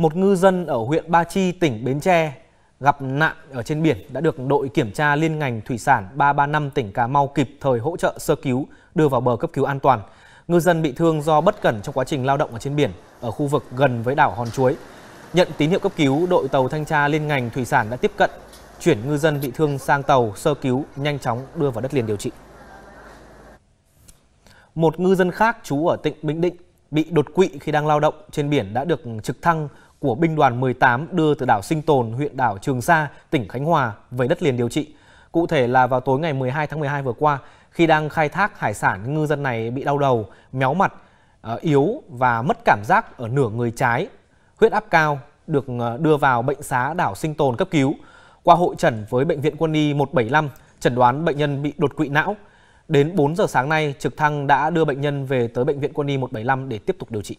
một ngư dân ở huyện Ba Chi, tỉnh Bến Tre gặp nạn ở trên biển đã được đội kiểm tra liên ngành thủy sản 335 tỉnh Cà Mau kịp thời hỗ trợ sơ cứu, đưa vào bờ cấp cứu an toàn. Ngư dân bị thương do bất cẩn trong quá trình lao động ở trên biển ở khu vực gần với đảo Hòn Chuối. Nhận tín hiệu cấp cứu, đội tàu thanh tra liên ngành thủy sản đã tiếp cận, chuyển ngư dân bị thương sang tàu sơ cứu, nhanh chóng đưa vào đất liền điều trị. Một ngư dân khác trú ở tỉnh Bình Định bị đột quỵ khi đang lao động trên biển đã được trực thăng của binh đoàn 18 đưa từ đảo Sinh Tồn, huyện đảo Trường Sa, tỉnh Khánh Hòa về đất liền điều trị. Cụ thể là vào tối ngày 12 tháng 12 vừa qua, khi đang khai thác hải sản, ngư dân này bị đau đầu, méo mặt, ờ, yếu và mất cảm giác ở nửa người trái. Huyết áp cao được ờ, đưa vào bệnh xá đảo Sinh Tồn cấp cứu. Qua hội trần với Bệnh viện Quân y 175, chẩn đoán bệnh nhân bị đột quỵ não – Đến 4 giờ sáng nay, trực thăng đã đưa bệnh nhân về tới Bệnh viện Quân y 175 để tiếp tục điều trị.